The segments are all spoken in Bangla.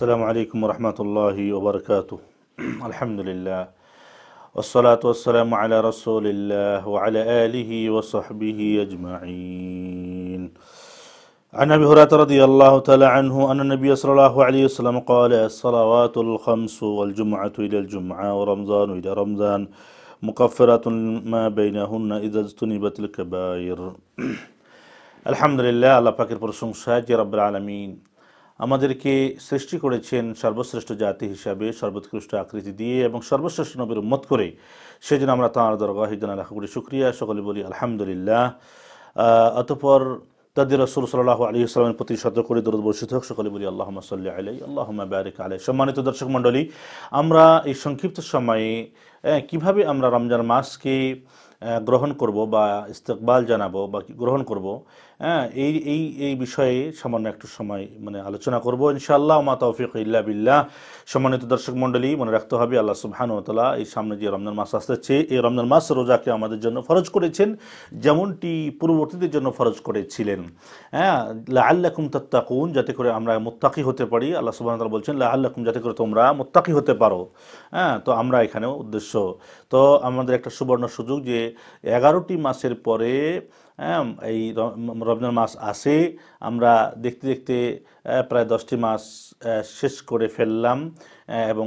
السلام عليكم ورحمة الله وبركاته الحمد لله والصلاة والسلام على رسول الله وعلى آله وصحبه أجمعين عن أبي هريرة رضي الله تعالى عنه أن النبي صلى الله عليه وسلم قال الصلوات الخمس والجمعة إلى الجمعة ورمضان إلى رمضان مقفرة ما بينهن إذا اجتنبت الكبائر الحمد لله الله পাকের برسوم যে رب العالمين আমাদেরকে সৃষ্টি করেছেন সর্বশ্রেষ্ঠ জাতি হিসাবে সর্বোৎকৃষ্ট আকৃতি দিয়ে এবং সর্বশ্রেষ্ঠ নবীর উম্মত করে সেজন্য আমরা তাঁর দরগাহিদান রাখা করি শুক্রিয়া সকলে বলি আলহামদুলিল্লাহ অতপর তাদের রসুল সাল্লাহ আলী ইসলামের প্রতি শ্রদ্ধ করে দরদ হোক সকলে বলি আল্লাহ সাল্লাহ আলাই আল্লাহ ব্যারিক আলাই সম্মানিত দর্শক মণ্ডলী আমরা এই সংক্ষিপ্ত সময়ে কিভাবে আমরা রমজান মাসকে গ্রহণ করব বা ইস্তেকবাল জানাবো বা গ্রহণ করব হ্যাঁ এই এই এই বিষয়ে সামান্য একটু সময় মানে আলোচনা করবো ইনশাআল্লাহ মা তৌফিক ইল্লা বিল্লাহ সম্মানিত দর্শক মন্ডলী মনে রাখতে হবে আল্লাহ তালা এই সামনে যে রমজান মাস আসতেছে এই রমজান মাস রোজাকে আমাদের জন্য ফরজ করেছেন যেমনটি পূর্ববর্তীদের জন্য ফরজ করেছিলেন হ্যাঁ লা আল্লাকুম তত্তাকুন যাতে করে আমরা মোত্তাকি হতে পারি আল্লাহ তালা বলছেন লা আল্লাকুম যাতে করে তোমরা মোত্তাকি হতে পারো হ্যাঁ তো আমরা এখানেও উদ্দেশ্য তো আমাদের একটা সুবর্ণ সুযোগ যে এগারোটি মাসের পরে হ্যাঁ এই রমজান মাস আসে আমরা দেখতে দেখতে প্রায় দশটি মাস শেষ করে ফেললাম এবং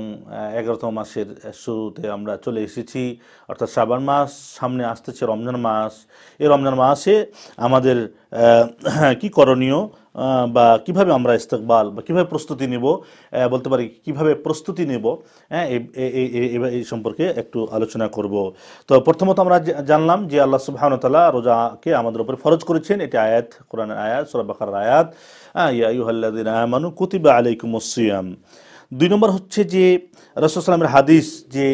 এগারোতম মাসের শুরুতে আমরা চলে এসেছি অর্থাৎ শ্রাবণ মাস সামনে আসতেছে রমজান মাস এই রমজান মাসে আমাদের কি করণীয় বা কিভাবে আমরা ইস্তেকবাল বা কিভাবে প্রস্তুতি নিব বলতে পারি কিভাবে প্রস্তুতি নেব হ্যাঁ এই সম্পর্কে একটু আলোচনা করব তো প্রথমত আমরা জানলাম যে আল্লাহ সুবাহানতালা রোজাকে আমাদের উপরে ফরজ করেছেন এটি আয়াত কোরআনের আয়াত সুরাবাকার আয়াত হ্যাঁ, ইয়াইহ্লাদিন মানু কুতিবা আলাইকুম দুই নম্বর হচ্ছে যে সালামের হাদিস যে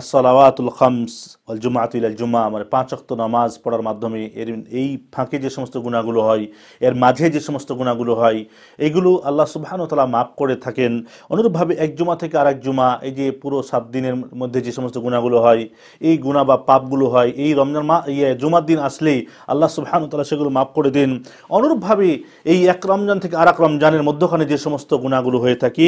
আসসালাওয়াতুল খামস আল জুমাত ইল জুমা মানে পাঁচ অক্ত নামাজ পড়ার মাধ্যমে এর এই ফাঁকে যে সমস্ত গুণাগুলো হয় এর মাঝে যে সমস্ত গুণাগুলো হয় এগুলো আল্লাহ তালা মাফ করে থাকেন অনুরূপভাবে এক জুমা থেকে আর এক জুমা এই যে পুরো সাত দিনের মধ্যে যে সমস্ত গুণাগুলো হয় এই গুণা বা পাপগুলো হয় এই রমজান মা ইয়ে জুমার দিন আসলে আল্লাহ তালা সেগুলো মাফ করে দিন অনুরূপভাবে এই এক রমজান থেকে আর এক রমজানের মধ্যখানে যে সমস্ত গুণাগুলো হয়ে থাকে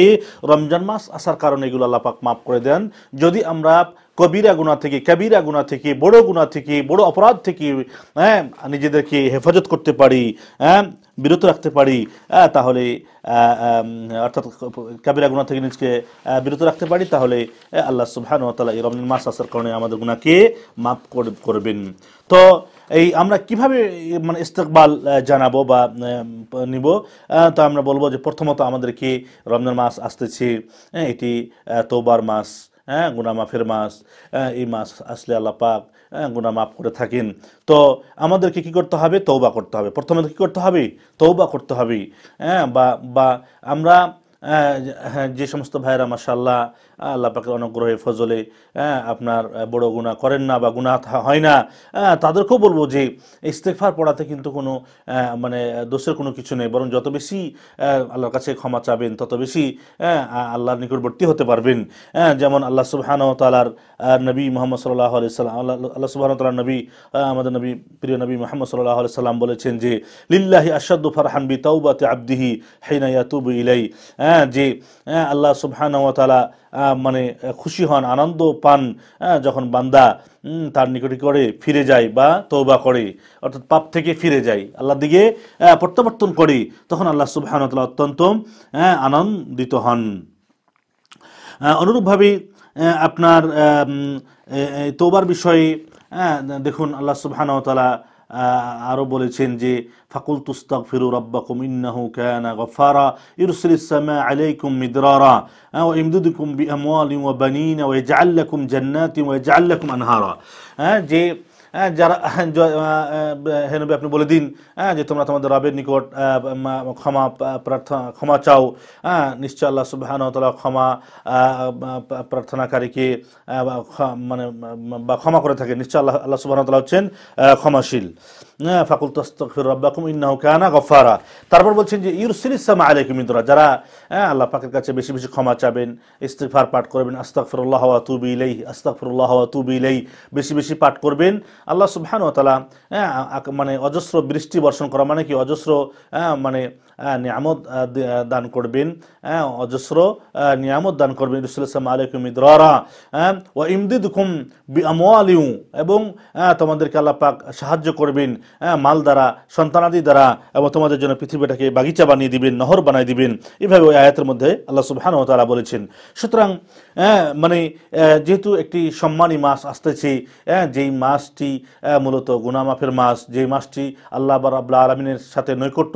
রমজান মাস আসার কারণে এগুলো আল্লাহ পাক মাফ করে দেন যদি আমরা কবিরা গুণা থেকে কাবিরা গুণা থেকে বড় গুণা থেকে বড় অপরাধ থেকে হ্যাঁ নিজেদেরকে হেফাজত করতে পারি হ্যাঁ বিরত রাখতে পারি তাহলে অর্থাৎ কাবিরা গুণা থেকে নিজকে বিরত রাখতে পারি তাহলে আল্লাহ সুহান তালা এই রমজান মাস আসার কারণে আমাদের গুণাকে মাফ করবেন তো এই আমরা কিভাবে মানে ইস্তেকবাল জানাবো বা নিব তো আমরা বলবো যে প্রথমত আমাদেরকে রমজান মাস আসতেছে হ্যাঁ, এটি তোবার মাস হ্যাঁ গুনা মাফের মাস হ্যাঁ, এই মাস আসলে আল্লাহ পাক হ্যাঁ, গুনা মাফ করে থাকেন তো আমাদেরকে কি করতে হবে তৌবা করতে হবে প্রথমে কি করতে হবে তৌবা করতে হবে হ্যাঁ বা বা আমরা হ্যাঁ, যে সমস্ত ভাইয়েরা মাসাল্লাহ আল্লাহ পাকের অনুগ্রহে ফজলে আপনার বড় গুণা করেন না বা গুণা হয় না তাদেরকেও বলবো যে ইস্তেকফার পড়াতে কিন্তু কোনো মানে দোষের কোনো কিছু নেই বরং যত বেশি আল্লাহর কাছে ক্ষমা চাবেন তত বেশি আল্লাহর নিকটবর্তী হতে পারবেন যেমন আল্লাহ সুবহান তালার নবী মোহাম্মদ সাল্লাহ আলি সাল্লাম আল্লাহ আল্লাহ সুবহান তালার নবী আমাদের নবী প্রিয় নবী মোহাম্মদ সাল্লাহ আলি সাল্লাম বলেছেন যে লিল্লাহি আশাদু ফারহান বি তাওবাতে আব্দিহি হেনায়াতুবু ইলাই যে আল্লাহ সুবহান তালা মানে খুশি হন আনন্দ পান যখন বান্দা তার নিকটে করে ফিরে যায় বা তৌবা করে অর্থাৎ পাপ থেকে ফিরে যায় আল্লাহ দিকে প্রত্যাবর্তন করে তখন আল্লাহ সুবাহানতলা অত্যন্ত আনন্দিত হন অনুরূপভাবে আপনার তৌবার বিষয়ে দেখুন আল্লাহ সুবাহানতলা আরো বলেছেন যে ফাকুল তুস্তাক ফিরু রব্বাকুম ইন্নাহু কানা গফারা ইরসুল সামা আলাইকুম মিদরারা ও ইমদুদুকুম বি আমওয়ালিম ওয়া বানিনা ওয়া ইজআল লাকুম জান্নাতিন ওয়া ইজআল লাকুম আনহারা হ্যাঁ যে হ্যাঁ, যারা হ্যাঁ, হে আপনি বলে দিন হ্যাঁ যে তোমরা তোমাদের রবের নিকট ক্ষমা প্রার্থনা ক্ষমা চাও হ্যাঁ নিশ্চয় আল্লাহ সুবাহানতলা ক্ষমা প্রার্থনাকারীকে মানে বা ক্ষমা করে থাকে নিশ্চয় আল্লাহ আল্লাহ সুবাহানতলা হচ্ছেন ক্ষমাশীল হ্যাঁ, ফাকুল তস্তফির রব্বাকুম ইন্নাহ কানা গফারা তারপর বলছেন যে ইসলাম আলাইকুম ইন্দুরা যারা আল্লাহ পাকের কাছে বেশি বেশি ক্ষমা চাবেন ইস্তিফার পাঠ করবেন আস্তাকফিরুল্লাহ তুবি ইলাই আস্তাকফিরুল্লাহ তুবি ইলাই বেশি বেশি পাঠ করবেন আল্লাহ সুবহান তালা হ্যাঁ, মানে অজস্র বৃষ্টি বর্ষণ করা মানে কি অজস্র মানে হ্যাঁ, নিয়ামত দান করবেন অজস্র নিয়ামত দান করবেন রসুলাম আলাইকুম ইদরা ও ইমদিদ খুম আমিউ এবং তোমাদেরকে আল্লাহ পাক সাহায্য করবেন মাল দ্বারা সন্তানাদি দ্বারা এবং তোমাদের জন্য পৃথিবীটাকে বাগিচা বানিয়ে দিবেন নহর বানিয়ে দিবেন এভাবে ওই আয়াতের মধ্যে আল্লাহ সুবহান ও তালা বলেছেন সুতরাং হ্যাঁ, মানে যেহেতু একটি সম্মানী মাস আসতেছে যেই মাসটি মাসটি মূলত গুনামাফের মাস যে মাসটি আল্লাহ রাবুল্লা আলমিনের সাথে নৈকট্য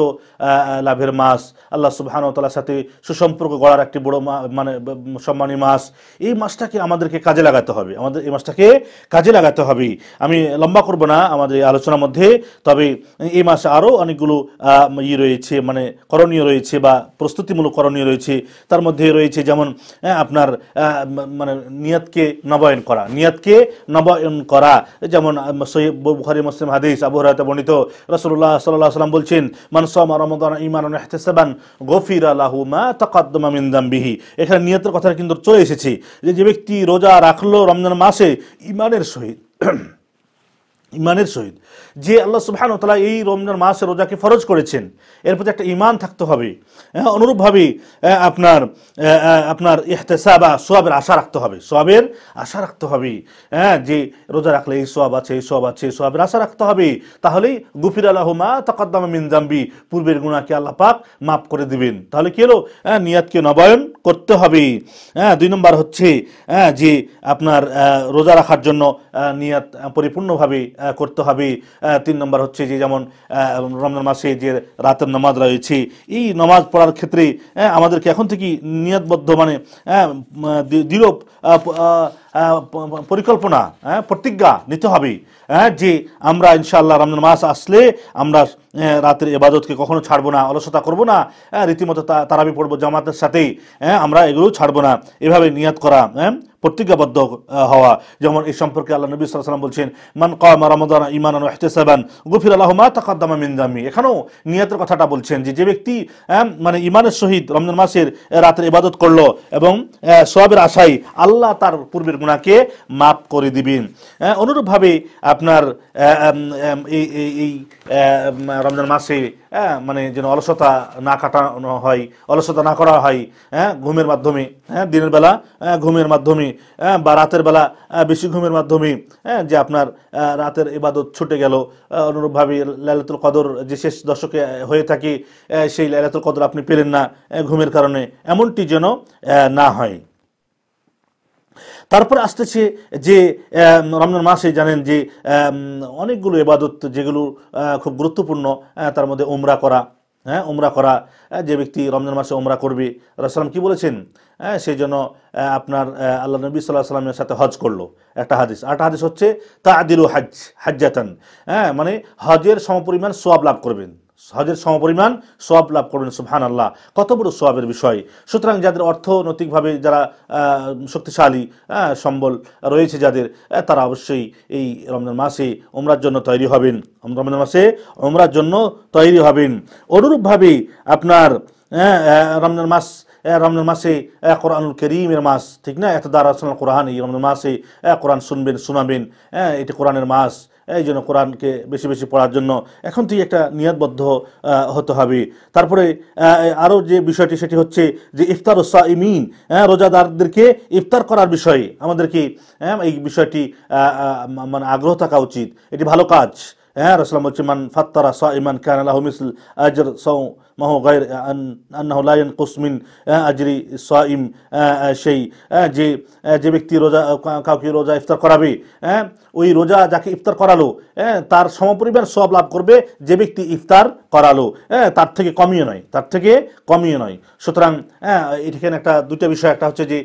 লাভের মাস আল্লাহ সুবাহানতালার সাথে সুসম্পর্ক গড়ার একটি বড় মানে সম্মানী মাস এই মাসটাকে আমাদেরকে কাজে লাগাতে হবে আমাদের এই মাসটাকে কাজে লাগাতে হবে আমি লম্বা করব না আমাদের আলোচনার মধ্যে তবে এই মাসে আরও অনেকগুলো ইয়ে রয়েছে মানে করণীয় রয়েছে বা প্রস্তুতিমূলক করণীয় রয়েছে তার মধ্যে রয়েছে যেমন আপনার মানে নিয়াতকে নবায়ন করা নিয়াতকে নবায়ন করা যেমন বুখারি মুসলিম হাদিস আবহাওয়াতে বর্ণিত রসুল্লাহ সাল্লাহ সাল্লাম বলছেন মানসামা রমদান ইমান এহতেসাবান গফির আলাহু মা তকাদ্দমা বিহি এখানে নিয়তের কথা কিন্তু চলে এসেছে যে যে ব্যক্তি রোজা রাখলো রমজান মাসে ইমানের সহিত ইমানের সহিত যে আল্লাহ সুবহান তালা এই রমজান মাসে রোজাকে ফরজ করেছেন এর প্রতি একটা ইমান থাকতে হবে হ্যাঁ, অনুরূপভাবে আপনার আপনার ইহতেসা বা সোয়াবের আশা রাখতে হবে সোয়াবের আশা রাখতে হবে হ্যাঁ যে রোজা রাখলে এই সোয়াব আছে এই সোয়াব আছে সোয়াবের আশা রাখতে হবে তাহলেই গুফির মা তকদ্দামা মিনজাম্বি পূর্বের গুণাকে আল্লাহ পাক মাফ করে দিবেন তাহলে কি হলো হ্যাঁ নিয়াতকে নবায়ন করতে হবে হ্যাঁ দুই নম্বর হচ্ছে হ্যাঁ যে আপনার রোজা রাখার জন্য নিয়াত পরিপূর্ণভাবে করতে হবে তিন নম্বর হচ্ছে যে যেমন রমজান মাসে যে রাতের নামাজ রয়েছে এই নামাজ পড়ার ক্ষেত্রে আমাদেরকে এখন থেকেই নিয়তবদ্ধ মানে দৃঢ় পরিকল্পনা হ্যাঁ প্রতিজ্ঞা নিতে হবে হ্যাঁ যে আমরা ইনশাআল্লাহ রমজান মাস আসলে আমরা রাতের এবাদতকে কখনো ছাড়বো না অলসতা করব না হ্যাঁ রীতিমতো তারাবি পড়বো জামাতের সাথে হ্যাঁ আমরা এগুলো ছাড়বো না এভাবে নিয়াত করা হ্যাঁ প্রতিজ্ঞাবদ্ধ হওয়া যেমন এই সম্পর্কে আল্লাহ নবী সাল্লাম বলছেন মান কামা রমদান ইমান এহতেসাবান গফির আল্লাহমা তাকাদ্দামা মিনদামি এখানেও নিয়াতের কথাটা বলছেন যে যে ব্যক্তি হ্যাঁ, মানে ইমানের সহিত রমজান মাসের রাতের এবাদত করলো এবং সবের আশায় আল্লাহ তার পূর্বের গুণাকে মাপ করে দিবেন হ্যাঁ, অনুরূপভাবে আপনার এই এই রমজান মাসে মানে যেন অলসতা না কাটানো হয় অলসতা না করা হয় হ্যাঁ ঘুমের মাধ্যমে হ্যাঁ দিনের বেলা ঘুমের মাধ্যমে হ্যাঁ, বা রাতের বেলা বেশি ঘুমের মাধ্যমে হ্যাঁ যে আপনার রাতের ইবাদত ছুটে গেল অনুরূপভাবে লালাতুল কদর যে শেষ দশকে হয়ে থাকে সেই লালাতুল কদর আপনি পেলেন না ঘুমের কারণে এমনটি যেন না হয় তারপর আসতেছে যে রমজান মাসে জানেন যে অনেকগুলো এবাদত যেগুলো খুব গুরুত্বপূর্ণ তার মধ্যে ওমরা করা হ্যাঁ ওমরা করা যে ব্যক্তি রমজান মাসে ওমরা করবে রাসলাম কি বলেছেন হ্যাঁ সেই জন্য আপনার আল্লাহ নবী সাল্লাহ সাল্লামের সাথে হজ করলো একটা হাদিস আরেকটা হাদিস হচ্ছে তা আদিলু হাজ হাজ্জাতান হ্যাঁ মানে হজের সমপরিমাণ সোয়াব লাভ করবেন হজের সমপরিমাণ সোয়াব লাভ করবেন সুহান আল্লাহ কত বড় সোয়াবের বিষয় সুতরাং যাদের অর্থনৈতিকভাবে যারা শক্তিশালী সম্বল রয়েছে যাদের তারা অবশ্যই এই রমজান মাসে ওমরার জন্য তৈরি হবেন রমজান মাসে ওমরার জন্য তৈরি হবেন অনুরূপভাবে আপনার রমজান মাস রমজান মাসে কোরআনুল করিমের মাস ঠিক না এত দ্বারা কোরআন এই রমজান মাসে কোরআন শুনবেন শোনাবেন এটা কোরআনের মাস এই জন্য কোরআনকে বেশি বেশি পড়ার জন্য এখন তুই একটা নিয়াতবদ্ধ হতে হবে তারপরে আরও যে বিষয়টি সেটি হচ্ছে যে ইফতার ওসা ইমিন হ্যাঁ রোজাদারদেরকে ইফতার করার বিষয়ে আমাদেরকে হ্যাঁ, এই বিষয়টি মানে আগ্রহ থাকা উচিত এটি ভালো কাজ হ্যাঁ রসলাম হচ্ছে মান ফাত্তারা সা ইমান খান আল্লাহ মিসল আজর সৌ মাহ গায়ের লাইন কুসমিন আজরি সা ইম সেই যে যে ব্যক্তি রোজা কাউকে রোজা ইফতার করাবে হ্যাঁ ওই রোজা যাকে ইফতার করালো হ্যাঁ তার সমপরিমাণ সব লাভ করবে যে ব্যক্তি ইফতার করালো হ্যাঁ তার থেকে কমিয়ে নয় তার থেকে কমিয়ে নয় সুতরাং হ্যাঁ এটিখানে একটা দুটা বিষয় একটা হচ্ছে যে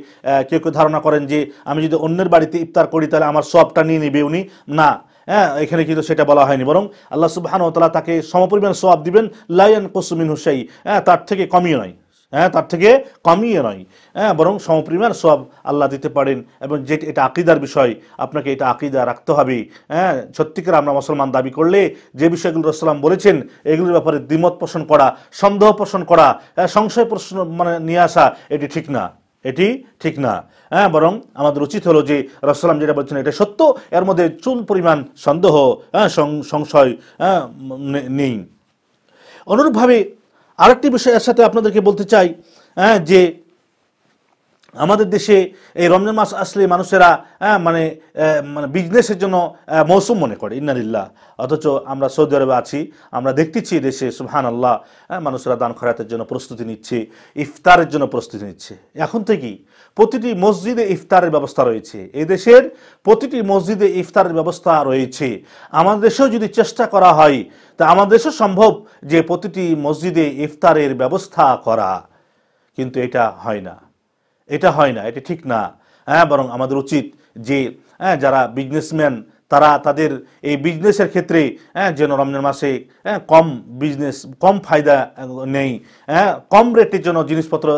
কেউ কেউ ধারণা করেন যে আমি যদি অন্যের বাড়িতে ইফতার করি তাহলে আমার সবটা নিয়ে নেবে উনি না হ্যাঁ এখানে কিন্তু সেটা বলা হয়নি বরং আল্লাহ ও তালা তাকে সমপরিমাণ সোয়াব দিবেন লায়ন কসুমিন হুসাই হ্যাঁ তার থেকে কমিয়ে নয় হ্যাঁ তার থেকে কমিয়ে নয় হ্যাঁ বরং সমপরিমাণ সব আল্লাহ দিতে পারেন এবং যে এটা আকিদার বিষয় আপনাকে এটা আকিদা রাখতে হবে হ্যাঁ সত্যিকার আমরা মুসলমান দাবি করলে যে বিষয়গুলো রসলাম বলেছেন এগুলোর ব্যাপারে দ্বিমত পোষণ করা সন্দেহ পোষণ করা হ্যাঁ, সংশয় প্রশ্ন মানে নিয়ে আসা এটি ঠিক না এটি ঠিক না হ্যাঁ বরং আমাদের উচিত হলো যে রসালাম যেটা বলছেন এটা সত্য এর মধ্যে চুল পরিমাণ সন্দেহ হ্যাঁ সংশয় হ্যাঁ, নেই অনুরূপভাবে আরেকটি বিষয়ের সাথে আপনাদেরকে বলতে চাই হ্যাঁ যে আমাদের দেশে এই রমজান মাস আসলে মানুষেরা মানে মানে বিজনেসের জন্য মৌসুম মনে করে ইন্নারিল্লা অথচ আমরা সৌদি আরবে আছি আমরা দেখতেছি দেশে সুহান আল্লাহ মানুষেরা দান খরাতের জন্য প্রস্তুতি নিচ্ছে ইফতারের জন্য প্রস্তুতি নিচ্ছে এখন থেকেই প্রতিটি মসজিদে ইফতারের ব্যবস্থা রয়েছে এই দেশের প্রতিটি মসজিদে ইফতারের ব্যবস্থা রয়েছে আমাদের দেশেও যদি চেষ্টা করা হয় তা আমাদের দেশেও সম্ভব যে প্রতিটি মসজিদে ইফতারের ব্যবস্থা করা কিন্তু এটা হয় না এটা হয় না এটা ঠিক না হ্যাঁ বরং আমাদের উচিত যে হ্যাঁ যারা বিজনেসম্যান তারা তাদের এই বিজনেসের ক্ষেত্রে হ্যাঁ যেন রমজান মাসে হ্যাঁ কম বিজনেস কম ফায়দা নেই হ্যাঁ কম রেটে যেন জিনিসপত্র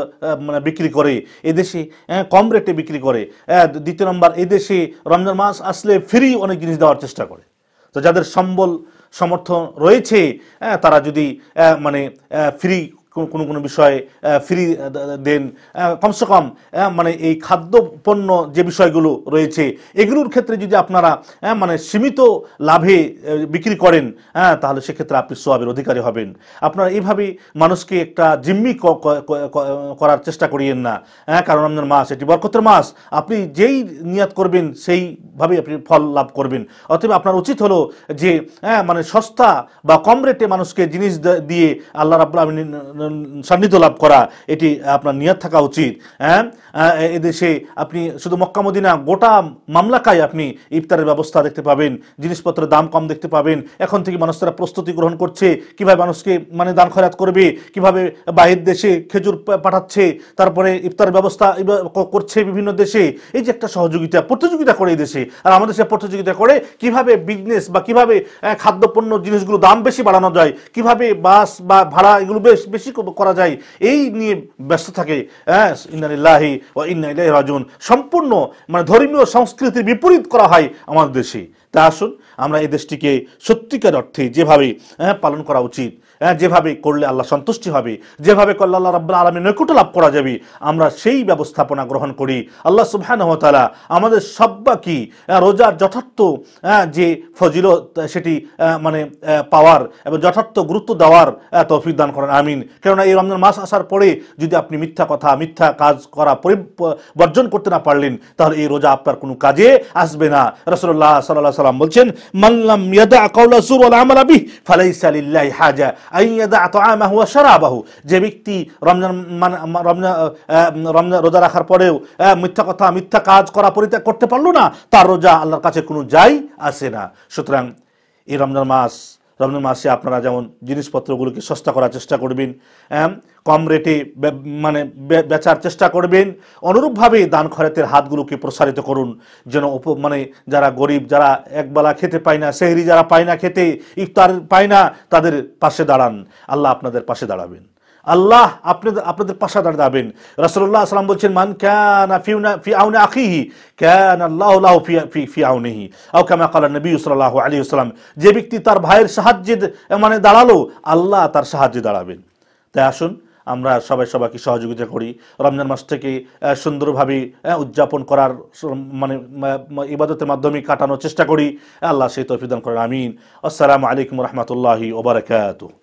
মানে বিক্রি করে এদেশে হ্যাঁ কম রেটে বিক্রি করে হ্যাঁ, দ্বিতীয় নম্বর এদেশে রমজান মাস আসলে ফ্রি অনেক জিনিস দেওয়ার চেষ্টা করে তো যাদের সম্বল সমর্থন রয়েছে হ্যাঁ, তারা যদি মানে ফ্রি কোনো কোনো বিষয়ে ফ্রি দেন কমসে কম মানে এই খাদ্য পণ্য যে বিষয়গুলো রয়েছে এগুলোর ক্ষেত্রে যদি আপনারা মানে সীমিত লাভে বিক্রি করেন হ্যাঁ তাহলে সেক্ষেত্রে আপনি সোয়াবের অধিকারী হবেন আপনারা এইভাবে মানুষকে একটা জিম্মি করার চেষ্টা করিয়েন না হ্যাঁ কারণ রমজান মাস এটি বরকতের মাস আপনি যেই নিয়াত করবেন সেইভাবেই আপনি ফল লাভ করবেন অতএব আপনার উচিত হলো যে হ্যাঁ মানে সস্তা বা কম রেটে মানুষকে জিনিস দিয়ে আল্লাহ রাবুল আমিন সান্নিধ্য লাভ করা এটি আপনার নিয়াত থাকা উচিত হ্যাঁ এদেশে আপনি শুধু মক্কামদিনা গোটা মামলাকায় আপনি ইফতারের ব্যবস্থা দেখতে পাবেন জিনিসপত্রের দাম কম দেখতে পাবেন এখন থেকে মানুষ তারা প্রস্তুতি গ্রহণ করছে কিভাবে মানুষকে মানে দান খয়াত করবে কিভাবে বাহির দেশে খেজুর পাঠাচ্ছে তারপরে ইফতারের ব্যবস্থা করছে বিভিন্ন দেশে এই যে একটা সহযোগিতা প্রতিযোগিতা করে এই দেশে আর আমাদের সে প্রতিযোগিতা করে কিভাবে বিজনেস বা কিভাবে খাদ্যপণ্য জিনিসগুলো দাম বেশি বাড়ানো যায় কিভাবে বাস বা ভাড়া এগুলো বেশ বেশি বেশি করা যায় এই নিয়ে ব্যস্ত থাকে হ্যাঁ ও ইন্নাইল্লাহি রাজুন সম্পূর্ণ মানে ধর্মীয় সংস্কৃতির বিপরীত করা হয় আমাদের দেশে তা আসুন আমরা এই দেশটিকে সত্যিকার অর্থে যেভাবে হ্যাঁ, পালন করা উচিত হ্যাঁ, যেভাবে করলে আল্লাহ সন্তুষ্টি হবে যেভাবে করলে আল্লাহ রাব্বুল আলমী নৈকুট লাভ করা যাবে আমরা সেই ব্যবস্থাপনা গ্রহণ করি আল্লাহ সুবহানহতালা আমাদের সব্বাকি হ্যাঁ, রোজার যথার্থ যে ফজিল সেটি মানে পাওয়ার এবং যথার্থ গুরুত্ব দেওয়ার তৌফিক দান করেন আমিন কেননা এই রমজান মাস আসার পরে যদি আপনি মিথ্যা কথা মিথ্যা কাজ করা পরি বর্জন করতে না পারলেন তাহলে এই রোজা আপনার কোনো কাজে আসবে না রসল্লাহ সাল্লাহ সাল্লাম বলছেন মাল্লাম ইয়াদা সুর ওয়াল আমালা বিহ ফালাইসা লিল্লাহি হাজা আই ইয়াদা তাআমাহু ওয়া শারাবাহু যে ব্যক্তি রমজান রমজান রমজান রোজা রাখার পরেও মিথ্যা কথা মিথ্যা কাজ করা পরিত্যাগ করতে পারলো না তার রোজা আল্লাহর কাছে কোনো যাই আসে না সুতরাং এই রমজান মাস রমজান মাসে আপনারা যেমন জিনিসপত্রগুলোকে সস্তা করার চেষ্টা করবেন কম রেটে মানে বেচার চেষ্টা করবেন অনুরূপভাবে দান খরাতের হাতগুলোকে প্রসারিত করুন যেন উপ মানে যারা গরিব যারা একবেলা খেতে পায় না সেহরি যারা পায় না খেতে ইফতার পায় না তাদের পাশে দাঁড়ান আল্লাহ আপনাদের পাশে দাঁড়াবেন আল্লাহ আপনাদের আপনাদের পাশা দাঁড়াবেন রসল্লাহ আসলাম বলছেন মান ক্যান ফি আউনে আখিহি ক্যান আল্লাহ আল্লাহ ফি আউনেহি আও নবী সাল্লাহ আলী আসসালাম যে ব্যক্তি তার ভাইয়ের সাহায্যে মানে দাঁড়ালো আল্লাহ তার সাহায্যে দাঁড়াবেন তাই আসুন আমরা সবাই সবাইকে সহযোগিতা করি রমজান থেকে সুন্দরভাবে উদযাপন করার মানে ইবাদতের মাধ্যমে কাটানোর চেষ্টা করি আল্লাহ সেই তফিদান করেন আমিন আসসালামু আলাইকুম রহমতুল্লাহি ওবরাকাতু